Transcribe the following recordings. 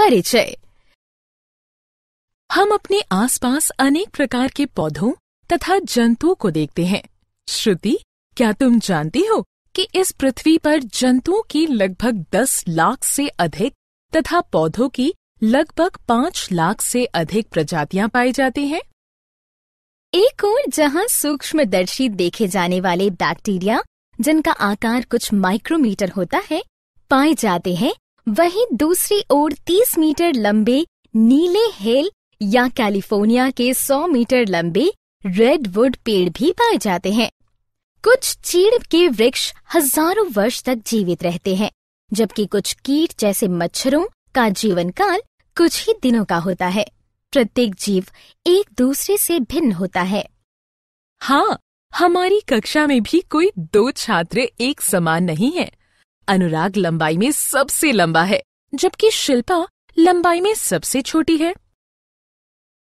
परिचय हम अपने आसपास अनेक प्रकार के पौधों तथा जंतुओं को देखते हैं श्रुति क्या तुम जानती हो कि इस पृथ्वी पर जंतुओं की लगभग दस लाख से अधिक तथा पौधों की लगभग पाँच लाख से अधिक प्रजातियां पाई जाती हैं एक और जहां सूक्ष्मदर्शी देखे जाने वाले बैक्टीरिया जिनका आकार कुछ माइक्रोमीटर होता है पाए जाते हैं वहीं दूसरी ओर 30 मीटर लंबे नीले हेल या कैलिफोर्निया के 100 मीटर लंबे रेडवुड पेड़ भी पाए जाते हैं कुछ चीड़ के वृक्ष हजारों वर्ष तक जीवित रहते हैं जबकि कुछ कीट जैसे मच्छरों का जीवन काल कुछ ही दिनों का होता है प्रत्येक जीव एक दूसरे से भिन्न होता है हाँ हमारी कक्षा में भी कोई दो छात्र एक समान नहीं है अनुराग लंबाई में सबसे लंबा है जबकि शिल्पा लंबाई में सबसे छोटी है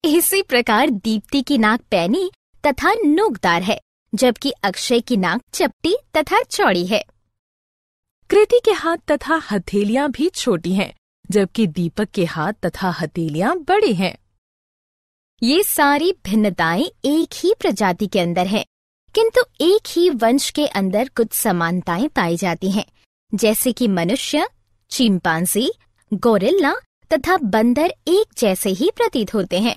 इसी प्रकार दीप्ति की नाक पैनी तथा नोकदार है जबकि अक्षय की नाक चपटी तथा चौड़ी है कृति के हाथ तथा हथेलियां भी छोटी हैं, जबकि दीपक के हाथ तथा हथेलियां बड़ी हैं। ये सारी भिन्नताएं एक ही प्रजाति के अंदर हैं, किंतु एक ही वंश के अंदर कुछ समानताएं पाई जाती हैं जैसे कि मनुष्य चिंपांजी गोरिल्ला तथा बंदर एक जैसे ही प्रतीत होते हैं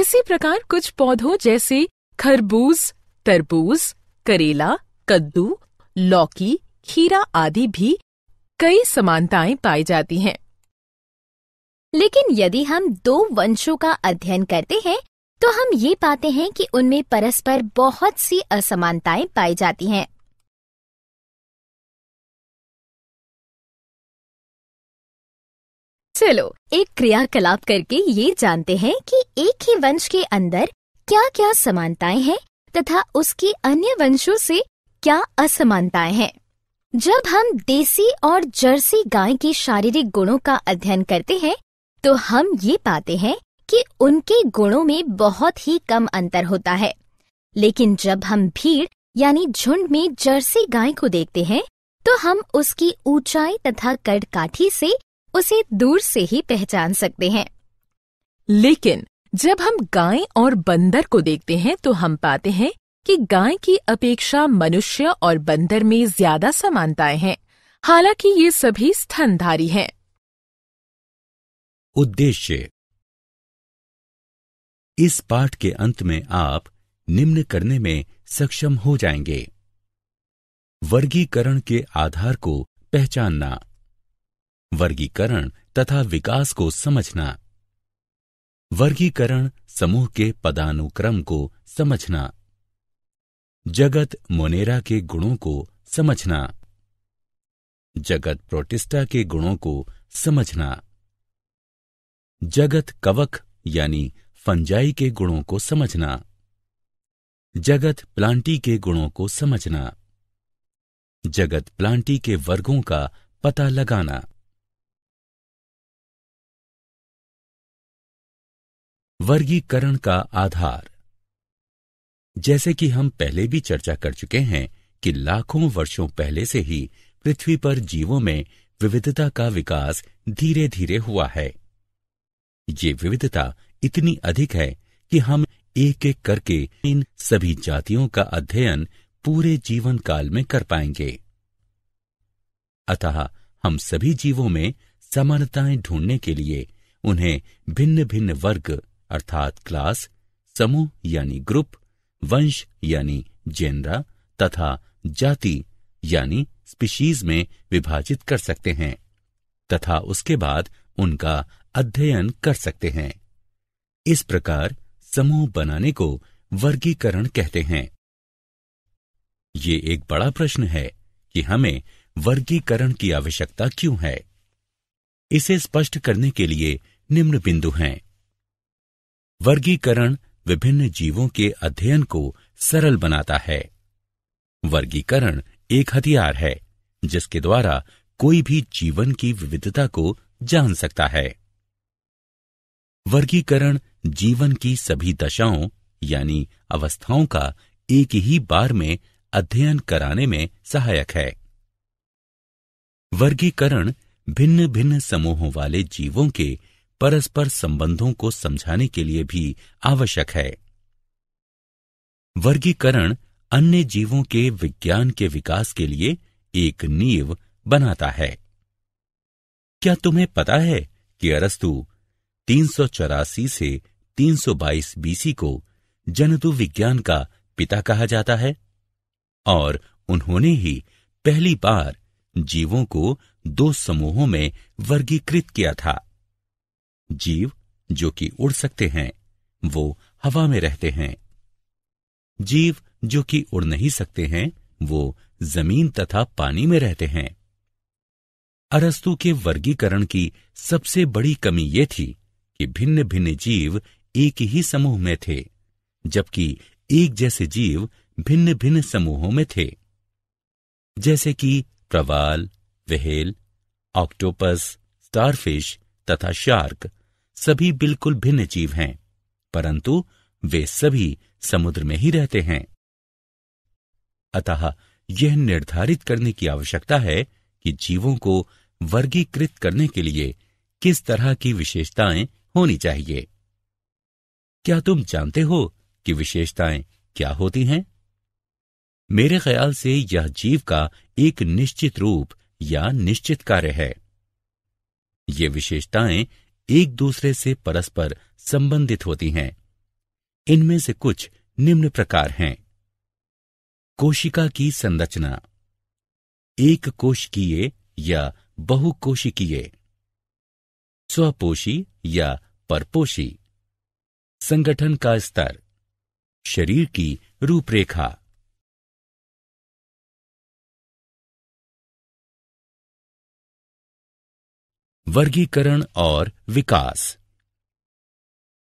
इसी प्रकार कुछ पौधों जैसे खरबूज तरबूज करेला कद्दू लौकी खीरा आदि भी कई समानताएं पाई जाती हैं लेकिन यदि हम दो वंशों का अध्ययन करते हैं तो हम ये पाते हैं कि उनमें परस्पर बहुत सी असमानताएं पाई जाती हैं चलो एक क्रियाकलाप करके ये जानते हैं कि एक ही वंश के अंदर क्या क्या समानताएं हैं तथा उसके अन्य वंशों से क्या असमानताएं हैं जब हम देसी और जर्सी गाय के शारीरिक गुणों का अध्ययन करते हैं तो हम ये पाते हैं कि उनके गुणों में बहुत ही कम अंतर होता है लेकिन जब हम भीड़ यानी झुंड में जर्सी गाय को देखते हैं तो हम उसकी ऊंचाई तथा कड़काठी से उसे दूर से ही पहचान सकते हैं लेकिन जब हम गाय और बंदर को देखते हैं तो हम पाते हैं कि गाय की अपेक्षा मनुष्य और बंदर में ज्यादा समानताएं हैं हालांकि ये सभी स्तनधारी हैं उद्देश्य इस पाठ के अंत में आप निम्न करने में सक्षम हो जाएंगे वर्गीकरण के आधार को पहचानना वर्गीकरण तथा विकास को समझना वर्गीकरण समूह के पदानुक्रम को समझना जगत मोनेरा के गुणों को समझना जगत प्रोटिस्टा के गुणों को समझना जगत कवक यानी फंजाई के गुणों को समझना जगत प्लांटी के गुणों को समझना जगत प्लांटी के वर्गों का पता लगाना वर्गीकरण का आधार जैसे कि हम पहले भी चर्चा कर चुके हैं कि लाखों वर्षों पहले से ही पृथ्वी पर जीवों में विविधता का विकास धीरे धीरे हुआ है ये विविधता इतनी अधिक है कि हम एक एक करके इन सभी जातियों का अध्ययन पूरे जीवन काल में कर पाएंगे अतः हम सभी जीवों में समानताएं ढूंढने के लिए उन्हें भिन्न भिन्न वर्ग अर्थात क्लास समूह यानी ग्रुप वंश यानी जेनरा तथा जाति यानी स्पीशीज में विभाजित कर सकते हैं तथा उसके बाद उनका अध्ययन कर सकते हैं इस प्रकार समूह बनाने को वर्गीकरण कहते हैं ये एक बड़ा प्रश्न है कि हमें वर्गीकरण की आवश्यकता क्यों है इसे स्पष्ट करने के लिए निम्न बिंदु हैं वर्गीकरण विभिन्न जीवों के अध्ययन को सरल बनाता है वर्गीकरण एक हथियार है जिसके द्वारा कोई भी जीवन की विविधता को जान सकता है वर्गीकरण जीवन की सभी दशाओं यानी अवस्थाओं का एक ही बार में अध्ययन कराने में सहायक है वर्गीकरण भिन्न भिन्न समूहों वाले जीवों के परस्पर संबंधों को समझाने के लिए भी आवश्यक है वर्गीकरण अन्य जीवों के विज्ञान के विकास के लिए एक नींव बनाता है क्या तुम्हें पता है कि अरस्तु तीन से 322 बीसी को जनतु विज्ञान का पिता कहा जाता है और उन्होंने ही पहली बार जीवों को दो समूहों में वर्गीकृत किया था जीव जो कि उड़ सकते हैं वो हवा में रहते हैं जीव जो कि उड़ नहीं सकते हैं वो जमीन तथा पानी में रहते हैं अरस्तु के वर्गीकरण की सबसे बड़ी कमी ये थी कि भिन्न भिन्न जीव एक ही समूह में थे जबकि एक जैसे जीव भिन्न भिन्न समूहों में थे जैसे कि प्रवाल व्हेल ऑक्टोपस स्टारफिश तथा शार्क सभी बिल्कुल भिन्न जीव हैं परंतु वे सभी समुद्र में ही रहते हैं अतः यह निर्धारित करने की आवश्यकता है कि जीवों को वर्गीकृत करने के लिए किस तरह की विशेषताएं होनी चाहिए क्या तुम जानते हो कि विशेषताएं क्या होती हैं मेरे ख्याल से यह जीव का एक निश्चित रूप या निश्चित कार्य है ये विशेषताएं एक दूसरे से परस्पर संबंधित होती हैं इनमें से कुछ निम्न प्रकार हैं कोशिका की संरचना एक कोशिकीय या बहुकोशिकीय स्वपोषी या परपोषी संगठन का स्तर शरीर की रूपरेखा वर्गीकरण और विकास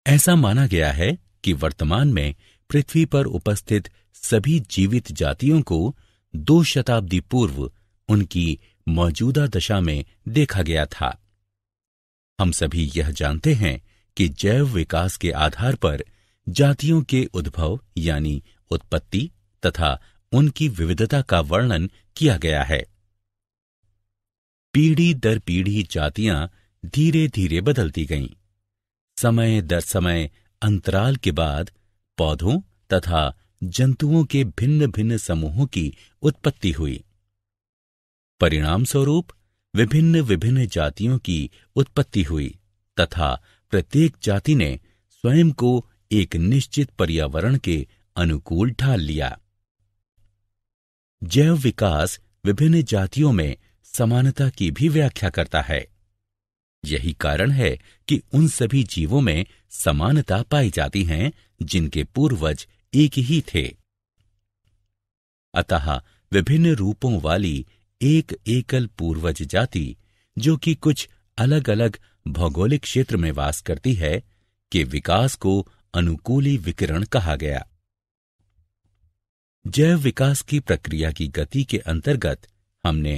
ऐसा माना गया है कि वर्तमान में पृथ्वी पर उपस्थित सभी जीवित जातियों को दो शताब्दी पूर्व उनकी मौजूदा दशा में देखा गया था हम सभी यह जानते हैं कि जैव विकास के आधार पर जातियों के उद्भव यानी उत्पत्ति तथा उनकी विविधता का वर्णन किया गया है पीढ़ी दर पीढ़ी जातियां धीरे धीरे बदलती गईं। समय दर समय अंतराल के बाद पौधों तथा जंतुओं के भिन्न भिन्न समूहों की उत्पत्ति हुई परिणाम स्वरूप विभिन्न विभिन्न जातियों की उत्पत्ति हुई तथा प्रत्येक जाति ने स्वयं को एक निश्चित पर्यावरण के अनुकूल ढाल लिया जैव विकास विभिन्न जातियों में समानता की भी व्याख्या करता है यही कारण है कि उन सभी जीवों में समानता पाई जाती है जिनके पूर्वज एक ही थे अतः विभिन्न रूपों वाली एक एकल पूर्वज जाति जो कि कुछ अलग अलग भौगोलिक क्षेत्र में वास करती है के विकास को अनुकूली विकिरण कहा गया जैव विकास की प्रक्रिया की गति के अंतर्गत हमने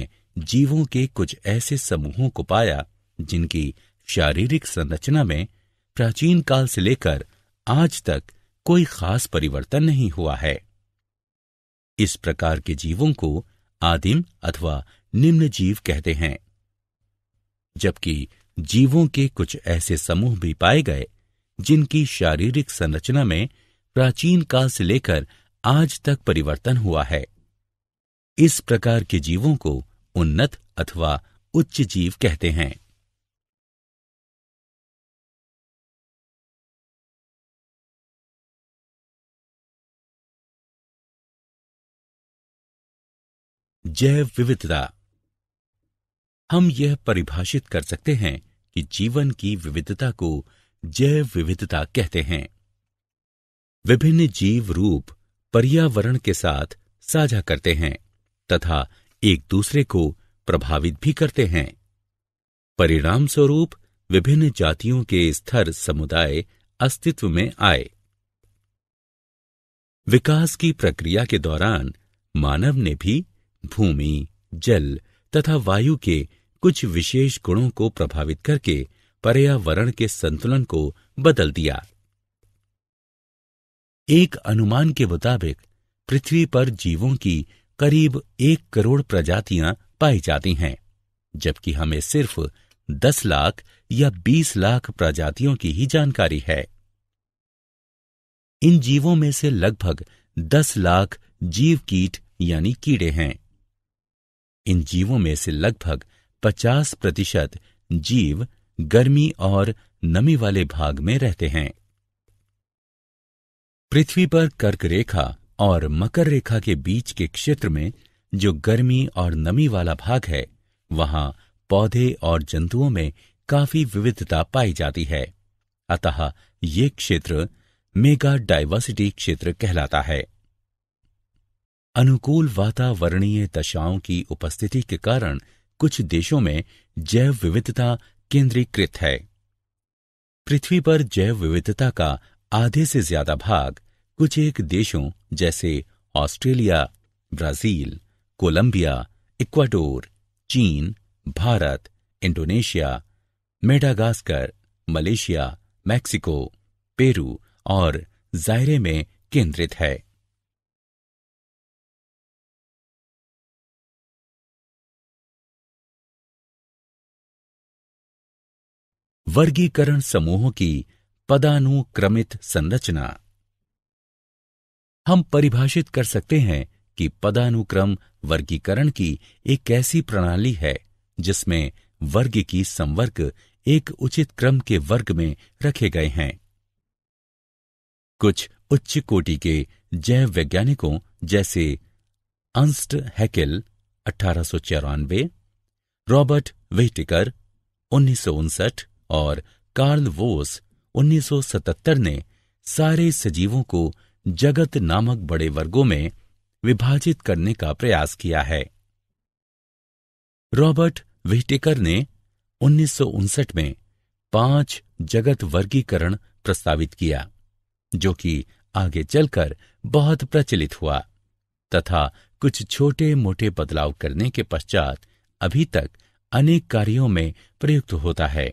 जीवों के कुछ ऐसे समूहों को पाया जिनकी शारीरिक संरचना में प्राचीन काल से लेकर आज तक कोई खास परिवर्तन नहीं हुआ है इस प्रकार के जीवों को आदिम अथवा निम्न जीव कहते हैं जबकि जीवों के कुछ ऐसे समूह भी पाए गए जिनकी शारीरिक संरचना में प्राचीन काल से लेकर आज तक परिवर्तन हुआ है इस प्रकार के जीवों को उन्नत अथवा उच्च जीव कहते हैं जैव विविधता हम यह परिभाषित कर सकते हैं कि जीवन की विविधता को जैव विविधता कहते हैं विभिन्न जीव रूप पर्यावरण के साथ साझा करते हैं तथा एक दूसरे को प्रभावित भी करते हैं परिणाम स्वरूप विभिन्न जातियों के स्तर समुदाय अस्तित्व में आए विकास की प्रक्रिया के दौरान मानव ने भी भूमि जल तथा वायु के कुछ विशेष गुणों को प्रभावित करके पर्यावरण के संतुलन को बदल दिया एक अनुमान के मुताबिक पृथ्वी पर जीवों की करीब एक करोड़ प्रजातियां पाई जाती हैं जबकि हमें सिर्फ दस लाख या बीस लाख प्रजातियों की ही जानकारी है इन जीवों में से लगभग दस लाख जीव कीट यानी कीड़े हैं इन जीवों में से लगभग पचास प्रतिशत जीव गर्मी और नमी वाले भाग में रहते हैं पृथ्वी पर कर्क रेखा और मकर रेखा के बीच के क्षेत्र में जो गर्मी और नमी वाला भाग है वहां पौधे और जंतुओं में काफी विविधता पाई जाती है अतः ये क्षेत्र मेगा डाइवर्सिटी क्षेत्र कहलाता है अनुकूल वातावरणीय दशाओं की उपस्थिति के कारण कुछ देशों में जैव विविधता केंद्रीकृत है पृथ्वी पर जैव विविधता का आधे से ज्यादा भाग कुछ एक देशों जैसे ऑस्ट्रेलिया ब्राजील कोलंबिया इक्वाडोर चीन Bharat Indonesia Madagascar Malaysia Mexico Peru और जायरे में केंद्रित है वर्गीकरण समूहों की पदानुक्रमित संरचना हम परिभाषित कर सकते हैं कि पदानुक्रम वर्गीकरण की एक ऐसी प्रणाली है जिसमें वर्ग की संवर्ग एक उचित क्रम के वर्ग में रखे गए हैं कुछ उच्च कोटि के जैव वैज्ञानिकों जैसे अंस्ट हैकेल अठारह रॉबर्ट वेटिकर उन्नीस और कार्ल वोस 1977 ने सारे सजीवों को जगत नामक बड़े वर्गों में विभाजित करने का प्रयास किया है रॉबर्ट वेहटेकर ने उन्नीस में पांच जगत वर्गीकरण प्रस्तावित किया जो कि आगे चलकर बहुत प्रचलित हुआ तथा कुछ छोटे मोटे बदलाव करने के पश्चात अभी तक अनेक कार्यों में प्रयुक्त होता है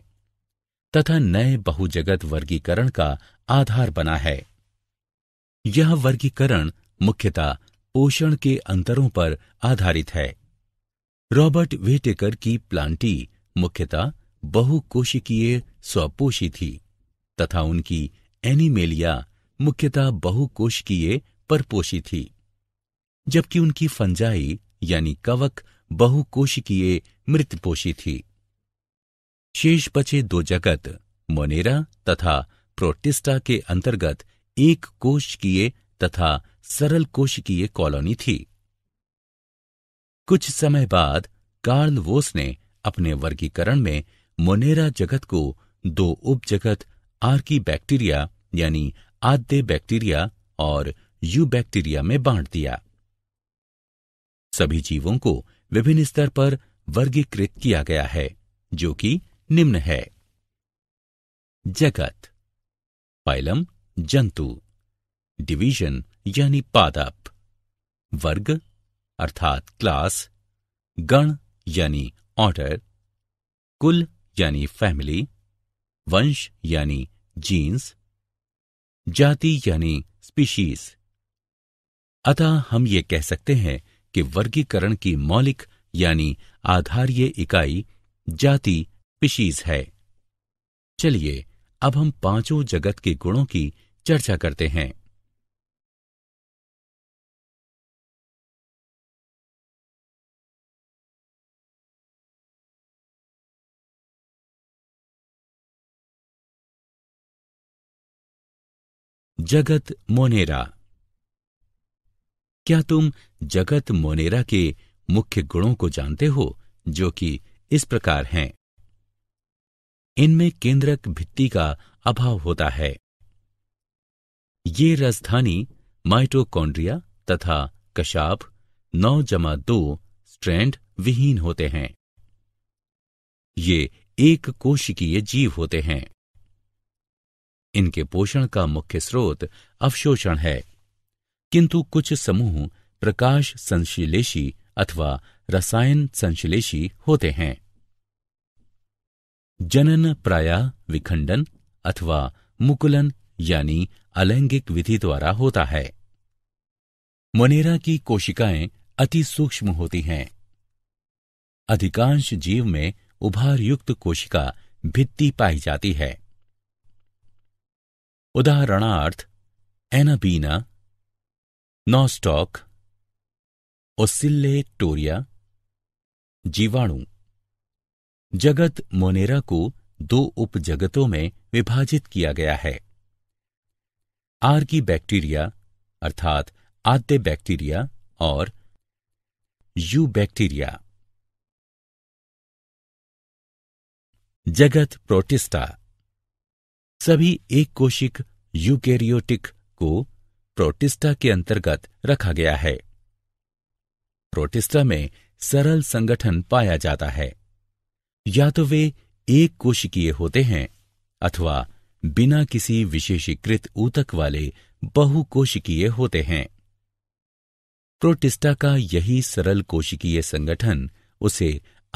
तथा नए बहुजगत वर्गीकरण का आधार बना है यह वर्गीकरण मुख्यतः पोषण के अंतरों पर आधारित है रॉबर्ट वेटेकर की प्लांटी मुख्यतः बहुकोशिकीय स्वपोषी थी तथा उनकी एनिमेलिया मुख्यतः बहुकोशिकीय परपोषी थी जबकि उनकी फंजाई यानी कवक बहुकोशिकीय मृतपोषी थी शेष बचे दो जगत मोनेरा तथा प्रोटिस्टा के अंतर्गत एक कोशिकीय तथा सरल कोशिकीय कॉलोनी थी कुछ समय बाद कार्ल वोस ने अपने वर्गीकरण में मोनेरा जगत को दो उपजगत आर्की बैक्टीरिया यानी आद्य बैक्टीरिया और यू बैक्टीरिया में बांट दिया सभी जीवों को विभिन्न स्तर पर वर्गीकृत किया गया है जो कि निम्न है जगत फाइलम जंतु डिवीजन यानी पादप वर्ग अर्थात क्लास गण यानी ऑर्डर कुल यानी फैमिली वंश यानी जीन्स जाति यानी स्पीशीज अतः हम ये कह सकते हैं कि वर्गीकरण की मौलिक यानी आधारीय इकाई जाति स्पीशीज है चलिए अब हम पांचों जगत के गुणों की चर्चा करते हैं जगत मोनेरा क्या तुम जगत मोनेरा के मुख्य गुणों को जानते हो जो कि इस प्रकार हैं इनमें केंद्रक भित्ति का अभाव होता है ये राजधानी माइटोकॉन्ड्रिया तथा कशाप नौ जमा दो स्ट्रैंड विहीन होते हैं ये एक कोशिकीय जीव होते हैं इनके पोषण का मुख्य स्रोत अवशोषण है किंतु कुछ समूह प्रकाश संश्लेषी अथवा रसायन संश्लेषी होते हैं जनन प्राय विखंडन अथवा मुकुलन यानी अलैंगिक विधि द्वारा होता है मोनेरा की कोशिकाएं अति सूक्ष्म होती हैं अधिकांश जीव में उभार युक्त कोशिका भित्ति पाई जाती है उदाहरणार्थ एनाबीना नॉस्टॉक ओसिल्ले टोरिया जीवाणु जगत मोनेरा को दो उपजगतों में विभाजित किया गया है आर्गी बैक्टीरिया अर्थात आद्य बैक्टीरिया और यू बैक्टीरिया जगत प्रोटिस्टा सभी एक कोशिक यूकेरियोटिक को प्रोटिस्टा के अंतर्गत रखा गया है प्रोटिस्टा में सरल संगठन पाया जाता है या तो वे एक कोशिकीय होते हैं अथवा बिना किसी विशेषीकृत ऊतक वाले बहुकोशिकीय होते हैं प्रोटिस्टा का यही सरल कोशिकीय संगठन उसे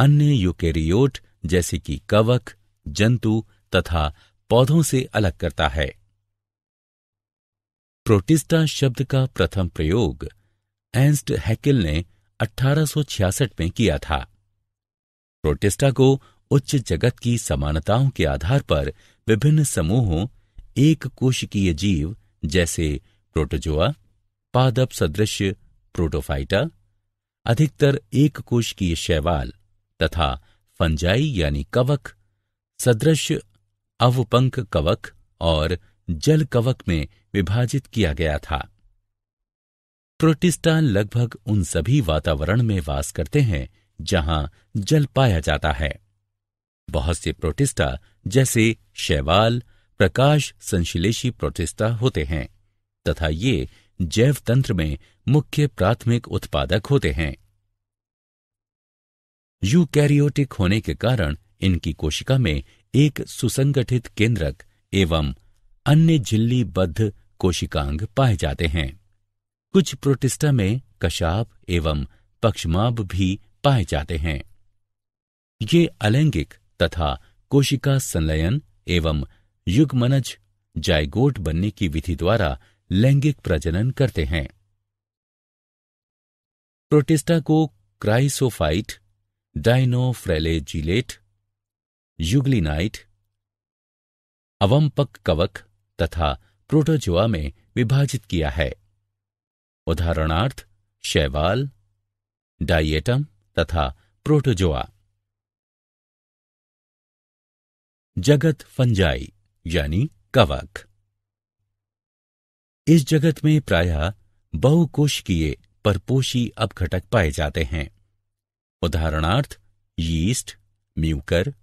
अन्य यूकेरियोट जैसे कि कवक जंतु तथा पौधों से अलग करता है प्रोटिस्टा शब्द का प्रथम प्रयोग एंस्ट हैकेल ने 1866 में किया था प्रोटिस्टा को उच्च जगत की समानताओं के आधार पर विभिन्न समूहों एक कोशिकीय जीव जैसे प्रोटोजोआ पादप सदृश प्रोटोफाइटा अधिकतर एक कोशिकीय शैवाल तथा फंजाई यानी कवक सदृश अवपंक कवक और जल कवक में विभाजित किया गया था प्रोटिस्टान लगभग उन सभी वातावरण में वास करते हैं जहां जल पाया जाता है बहुत से प्रोटिस्टा जैसे शैवाल प्रकाश संश्लेषी प्रोटिस्टा होते हैं तथा ये जैव तंत्र में मुख्य प्राथमिक उत्पादक होते हैं यूकैरियोटिक होने के कारण इनकी कोशिका में एक सुसंगठित केंद्रक एवं अन्य झिल्लीबद्ध कोशिकांग पाए जाते हैं कुछ प्रोटिस्टा में कशाप एवं पक्षमाब भी पाए जाते हैं ये अलैंगिक तथा कोशिका संलयन एवं युगमनज जायगोट बनने की विधि द्वारा लैंगिक प्रजनन करते हैं प्रोटिस्टा को क्राइसोफाइट डायनोफ्रेलेजिलेट युगलिनाइट अवंपक कवक तथा प्रोटोजोआ में विभाजित किया है उदाहरणार्थ शैवाल डाइएटम तथा प्रोटोजोआ जगत फंजाई यानी कवक इस जगत में प्रायः बहुकोशिकीय परपोषी अपघटक पाए जाते हैं उदाहरणार्थ यीस्ट म्यूकर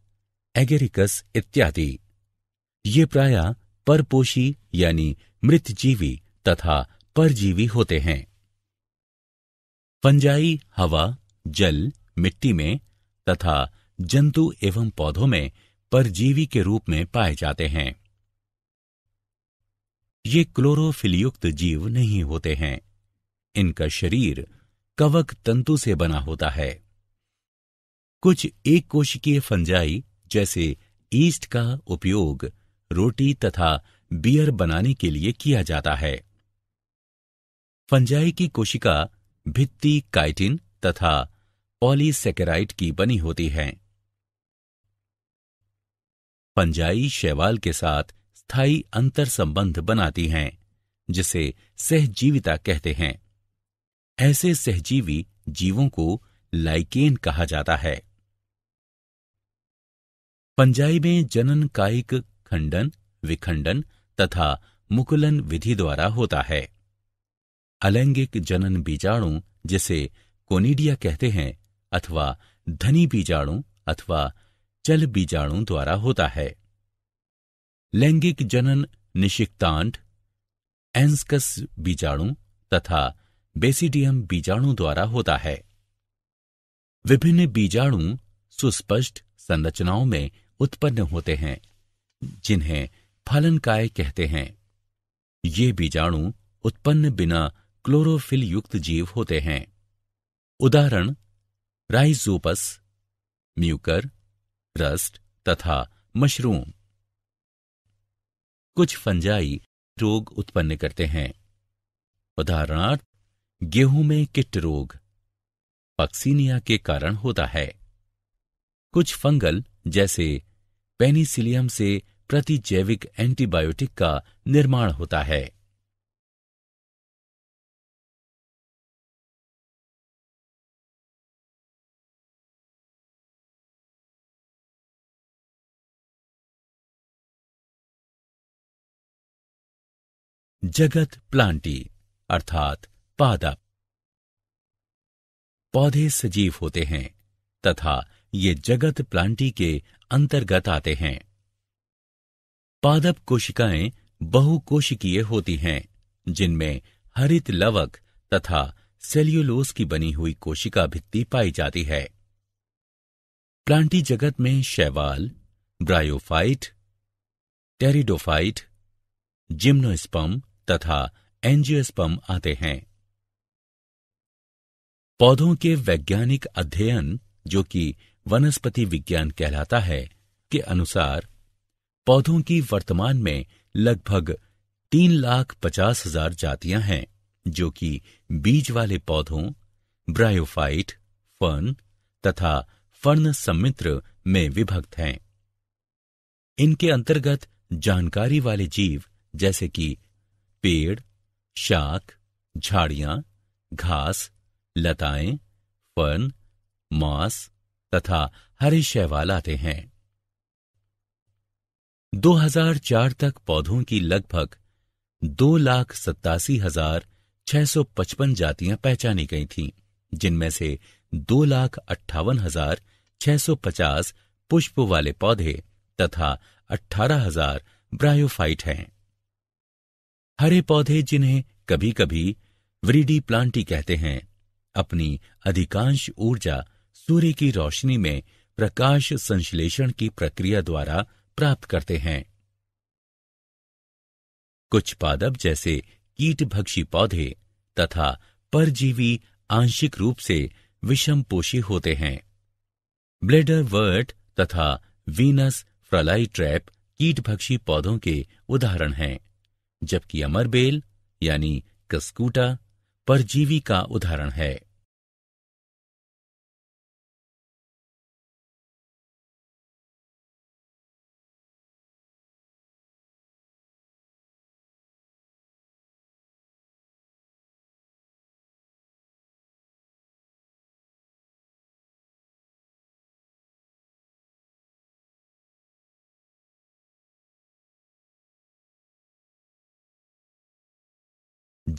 एगेरिकस इत्यादि ये प्रायः परपोषी यानी मृतजीवी तथा परजीवी होते हैं फंजाई हवा जल मिट्टी में तथा जंतु एवं पौधों में परजीवी के रूप में पाए जाते हैं ये क्लोरोफिलयुक्त जीव नहीं होते हैं इनका शरीर कवक तंतु से बना होता है कुछ एक कोशिकीय फंजाई जैसे ईस्ट का उपयोग रोटी तथा बियर बनाने के लिए किया जाता है फंजाई की कोशिका भित्ति काइटिन तथा पॉलीसेकेराइट की बनी होती हैं पंजाई शैवाल के साथ स्थायी अंतर संबंध बनाती हैं जिसे सहजीविता कहते हैं ऐसे सहजीवी जीवों को लाइकेन कहा जाता है पंजाई में जनन कायिक खंडन विखंडन तथा मुकुलन विधि द्वारा होता है अलैंगिक जनन बीजाणु जिसे कोनिडिया कहते हैं अथवा धनी बीजाणु अथवा जल बीजाणु द्वारा होता है लैंगिक जनन निशिक्तांड एंस्कस बीजाणु तथा बेसिडियम बीजाणु द्वारा होता है विभिन्न बीजाणु सुस्पष्ट संरचनाओं में उत्पन्न होते हैं जिन्हें फलनकाय कहते हैं ये बीजाणु उत्पन्न बिना क्लोरोफिल युक्त जीव होते हैं उदाहरण राइजोपस म्यूकर रस्ट तथा मशरूम कुछ फंजाई रोग उत्पन्न करते हैं उदाहरणार्थ गेहूं में किट रोग पक्सीनिया के कारण होता है कुछ फंगल जैसे पेनिसिलियम से प्रतिजैविक एंटीबायोटिक का निर्माण होता है जगत प्लांटी अर्थात पादप पौधे सजीव होते हैं तथा ये जगत प्लांटी के अंतर्गत आते हैं पादप कोशिकाएं बहुकोशिकीय होती हैं जिनमें हरित लवक तथा सेल्यूलोस की बनी हुई कोशिका भित्ति पाई जाती है प्लांटी जगत में शैवाल ब्रायोफाइट टेरिडोफाइट जिम्नोस्पम तथा एंजियोस्पम आते हैं पौधों के वैज्ञानिक अध्ययन जो कि वनस्पति विज्ञान कहलाता है के अनुसार पौधों की वर्तमान में लगभग तीन लाख पचास हजार जातियां हैं जो कि बीज वाले पौधों ब्रायोफाइट फर्न तथा फर्न सम्मित्र में विभक्त हैं इनके अंतर्गत जानकारी वाले जीव जैसे कि पेड़ शाख झाड़ियां घास लताएं फन मांस तथा हरे शैवाल आते हैं 2004 तक पौधों की लगभग दो लाख सत्तासी हजार छह सौ पचपन जातियां पहचानी गई थीं, जिनमें से दो लाख अट्ठावन हजार छह सौ पचास पुष्प वाले पौधे तथा अठारह हजार ब्रायोफाइट हैं हरे पौधे जिन्हें कभी कभी व्रीडी प्लांटी कहते हैं अपनी अधिकांश ऊर्जा सूर्य की रोशनी में प्रकाश संश्लेषण की प्रक्रिया द्वारा प्राप्त करते हैं कुछ पादप जैसे कीटभक्षी पौधे तथा परजीवी आंशिक रूप से विषम पोषी होते हैं ब्लेडर वर्ट तथा वीनस फ्रलाई ट्रैप कीटभक्षी पौधों के उदाहरण हैं जबकि अमरबेल यानी कस्कूटा परजीवी का उदाहरण है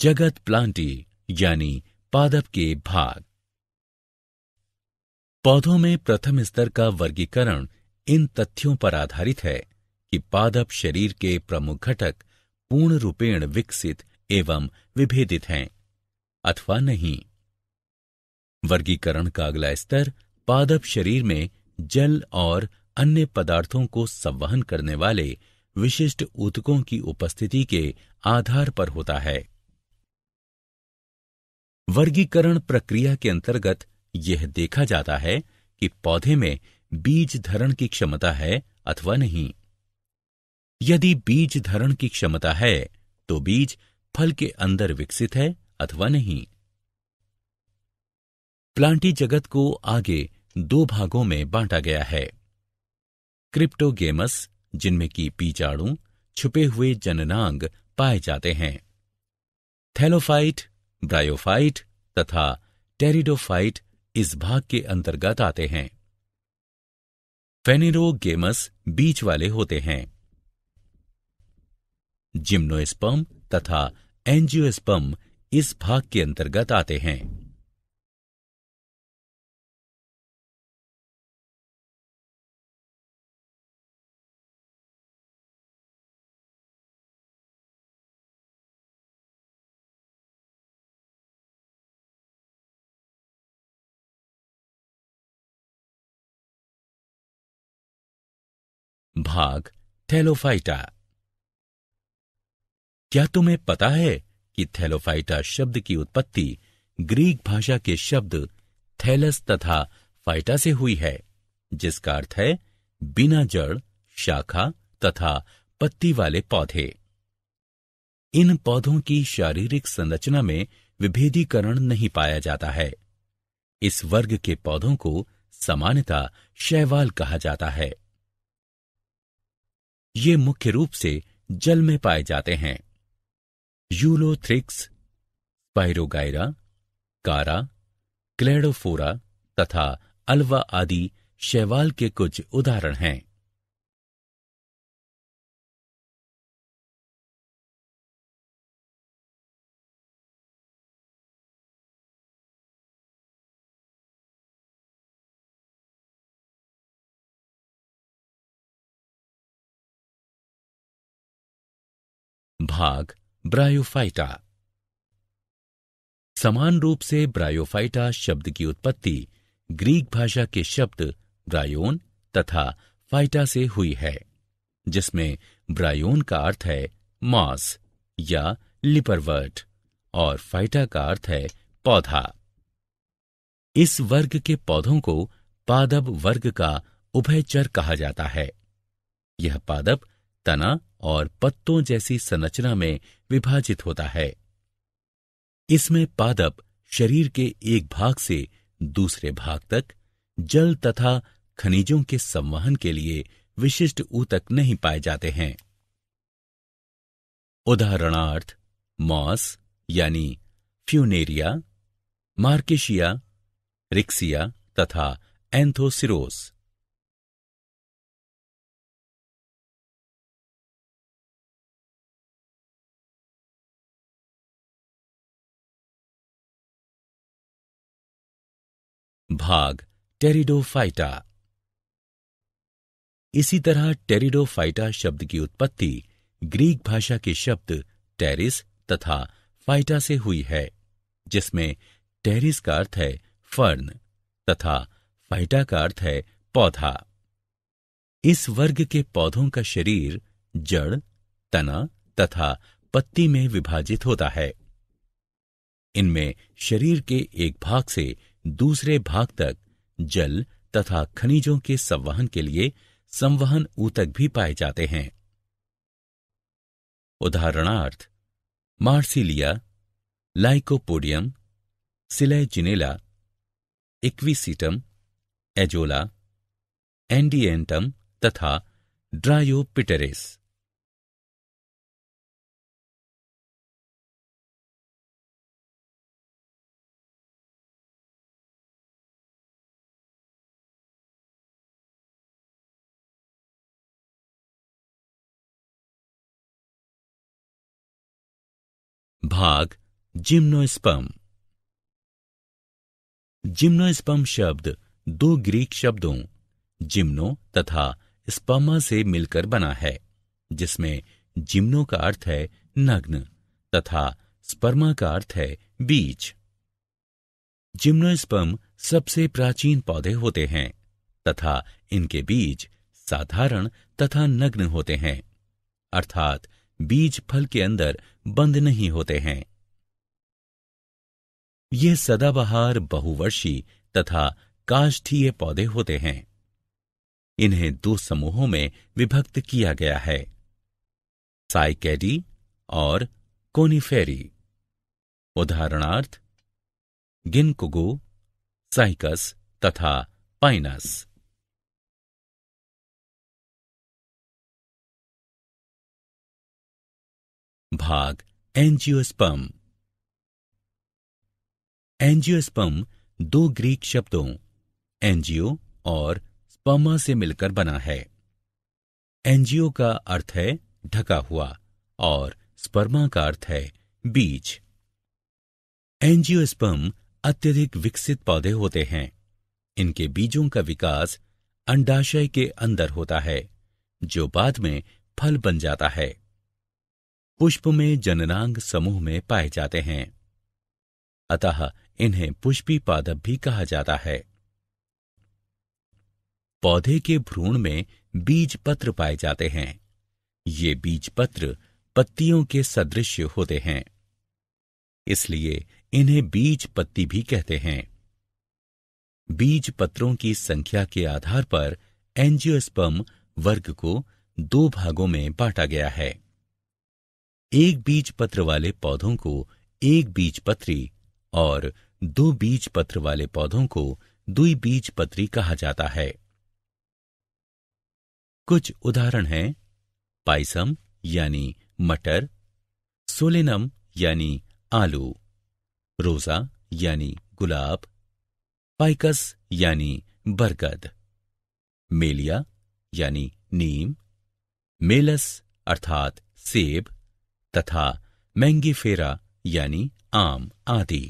जगत प्लांटी यानी पादप के भाग पौधों में प्रथम स्तर का वर्गीकरण इन तथ्यों पर आधारित है कि पादप शरीर के प्रमुख घटक पूर्ण रूपेण विकसित एवं विभेदित हैं अथवा नहीं वर्गीकरण का अगला स्तर पादप शरीर में जल और अन्य पदार्थों को संवहन करने वाले विशिष्ट ऊतकों की उपस्थिति के आधार पर होता है वर्गीकरण प्रक्रिया के अंतर्गत यह देखा जाता है कि पौधे में बीज धरण की क्षमता है अथवा नहीं यदि बीज धरण की क्षमता है तो बीज फल के अंदर विकसित है अथवा नहीं प्लांटी जगत को आगे दो भागों में बांटा गया है क्रिप्टोगेमस जिनमें की बीजाणु छुपे हुए जननांग पाए जाते हैं थैलोफाइट ब्रायोफाइट तथा टेरिडोफाइट इस भाग के अंतर्गत आते हैं फेनेरोगेमस बीच वाले होते हैं जिम्नोस्पम तथा एंजियोस्पम इस भाग के अंतर्गत आते हैं भाग थैलोफाइटा क्या तुम्हें पता है कि थैलोफाइटा शब्द की उत्पत्ति ग्रीक भाषा के शब्द थैलस तथा फाइटा से हुई है जिसका अर्थ है बिना जड़ शाखा तथा पत्ती वाले पौधे इन पौधों की शारीरिक संरचना में विभेदीकरण नहीं पाया जाता है इस वर्ग के पौधों को सामान्यता शैवाल कहा जाता है ये मुख्य रूप से जल में पाए जाते हैं यूलोथ्रिक्स पायरोगायरा कारा क्लेडोफोरा तथा अल्वा आदि शैवाल के कुछ उदाहरण हैं भाग ब्रायोफाइटा समान रूप से ब्रायोफाइटा शब्द की उत्पत्ति ग्रीक भाषा के शब्द ब्रायोन तथा फाइटा से हुई है जिसमें ब्रायोन का अर्थ है मॉस या लिपरवर्ट और फाइटा का अर्थ है पौधा इस वर्ग के पौधों को पादब वर्ग का उभयचर कहा जाता है यह पादप तना और पत्तों जैसी संरचना में विभाजित होता है इसमें पादप शरीर के एक भाग से दूसरे भाग तक जल तथा खनिजों के संवहन के लिए विशिष्ट ऊतक नहीं पाए जाते हैं उदाहरणार्थ मॉस यानी फ्यूनेरिया मार्केशिया रिक्सिया तथा एंथोसिरोस भाग टेरिडोफाइटा इसी तरह टेरिडोफाइटा शब्द की उत्पत्ति ग्रीक भाषा के शब्द टेरिस तथा फाइटा से हुई है जिसमें टेरिस का अर्थ है फर्न तथा फाइटा का अर्थ है पौधा इस वर्ग के पौधों का शरीर जड़ तना तथा पत्ती में विभाजित होता है इनमें शरीर के एक भाग से दूसरे भाग तक जल तथा खनिजों के संवहन के लिए संवहन ऊतक भी पाए जाते हैं उदाहरणार्थ Marsilea Lycopodium Selaginella Equisetum Azolla Adiantum तथा ड्रायोपिटेरेस भाग जिम्नोस्पम जिम्नोस्पम शब्द दो ग्रीक शब्दों जिम्नो तथा स्पमा से मिलकर बना है जिसमें जिम्नो का अर्थ है नग्न तथा स्पर्मा का अर्थ है बीज जिम्नोस्पम सबसे प्राचीन पौधे होते हैं तथा इनके बीज साधारण तथा नग्न होते हैं अर्थात बीज फल के अंदर बंद नहीं होते हैं ये सदाबहार बहुवर्षी तथा काष्ठीय पौधे होते हैं इन्हें दो समूहों में विभक्त किया गया है साइकेडी और कोनीफेरी उदाहरणार्थ गिनकुगो साइकस तथा पाइनस भाग एंजियोस्पम एंजियोस्पम दो ग्रीक शब्दों एंजियो और स्पर्मा से मिलकर बना है एंजियो का अर्थ है ढका हुआ और स्पर्मा का अर्थ है बीज एंजियोस्पम अत्यधिक विकसित पौधे होते हैं इनके बीजों का विकास अंडाशय के अंदर होता है जो बाद में फल बन जाता है पुष्प में जननांग समूह में पाए जाते हैं अतः इन्हें पुष्पी पादप भी कहा जाता है पौधे के भ्रूण में बीज पत्र पाए जाते हैं ये बीज पत्र पत्तियों के सदृश होते हैं इसलिए इन्हें बीज पत्ती भी कहते हैं बीज पत्रों की संख्या के आधार पर एंजियोस्पम वर्ग को दो भागों में बांटा गया है एक बीज पत्र वाले पौधों को एक बीज पत्री और दो बीज पत्र वाले पौधों को दुई बीज पत्री कहा जाता है कुछ उदाहरण हैं पाइसम यानी मटर सोलेनम यानी आलू रोजा यानी गुलाब पाइकस यानी बरगद मेलिया यानी नीम मेलस अर्थात सेब तथा मैंगीफेरा यानी आम आदि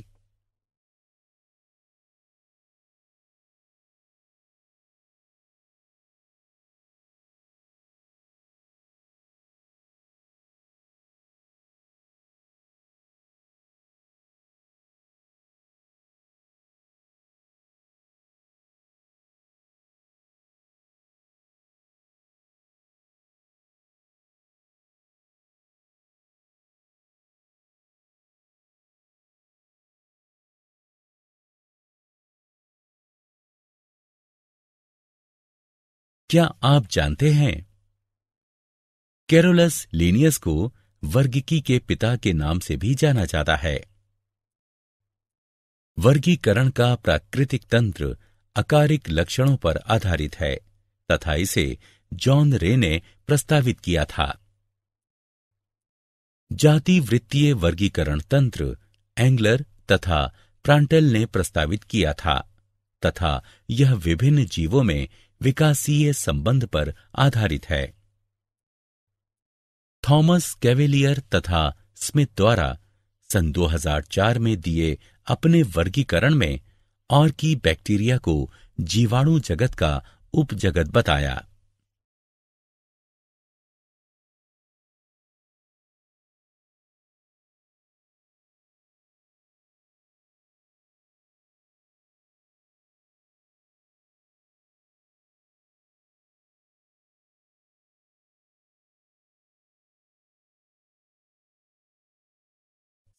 क्या आप जानते हैं कैरोलस लीनियस को वर्गिकी के पिता के नाम से भी जाना जाता है वर्गीकरण का प्राकृतिक तंत्र अकारिक लक्षणों पर आधारित है तथा इसे जॉन रे ने प्रस्तावित किया था जाति वृत्तीय वर्गीकरण तंत्र एंग्लर तथा प्रांटल ने प्रस्तावित किया था तथा यह विभिन्न जीवों में विकासीय संबंध पर आधारित है थॉमस कैवेलियर तथा स्मिथ द्वारा सन 2004 में दिए अपने वर्गीकरण में और की बैक्टीरिया को जीवाणु जगत का उपजगत बताया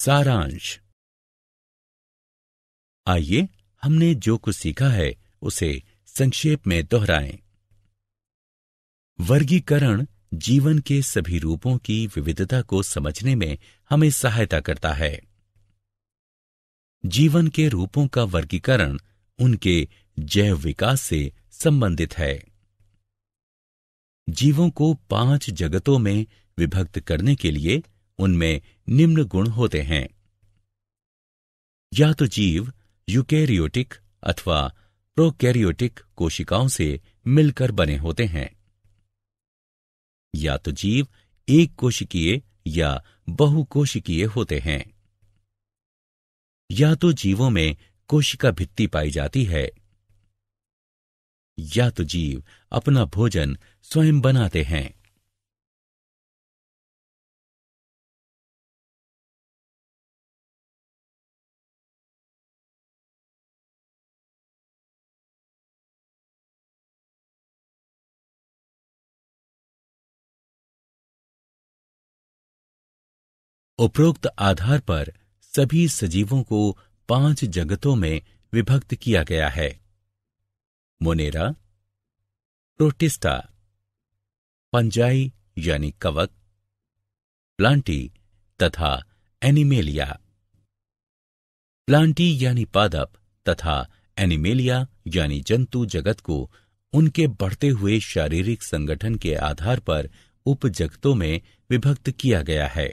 सारांश आइए हमने जो कुछ सीखा है उसे संक्षेप में दोहराएं वर्गीकरण जीवन के सभी रूपों की विविधता को समझने में हमें सहायता करता है जीवन के रूपों का वर्गीकरण उनके जैव विकास से संबंधित है जीवों को पांच जगतों में विभक्त करने के लिए उनमें निम्न गुण होते हैं या तो जीव यूकैरियोटिक अथवा प्रोकैरियोटिक कोशिकाओं से मिलकर बने होते हैं या तो जीव एक कोशिकीय या बहुकोशिकीय होते हैं या तो जीवों में कोशिका भित्ति पाई जाती है या तो जीव अपना भोजन स्वयं बनाते हैं उपरोक्त आधार पर सभी सजीवों को पांच जगतों में विभक्त किया गया है मोनेरा प्रोटिस्टा पंजाई यानी कवक प्लांटी तथा एनिमेलिया प्लांटी यानी पादप तथा एनिमेलिया यानी जंतु जगत को उनके बढ़ते हुए शारीरिक संगठन के आधार पर उपजगतों में विभक्त किया गया है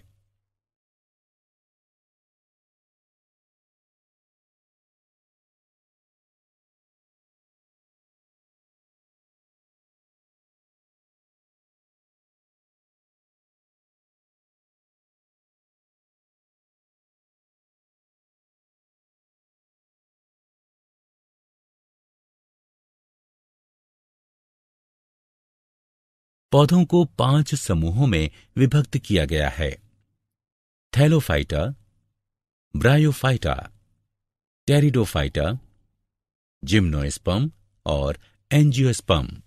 पौधों को पांच समूहों में विभक्त किया गया है थैलोफाइटा ब्रायोफाइटा टेरिडोफाइटा जिम्नोस्पम और एंजियोस्पम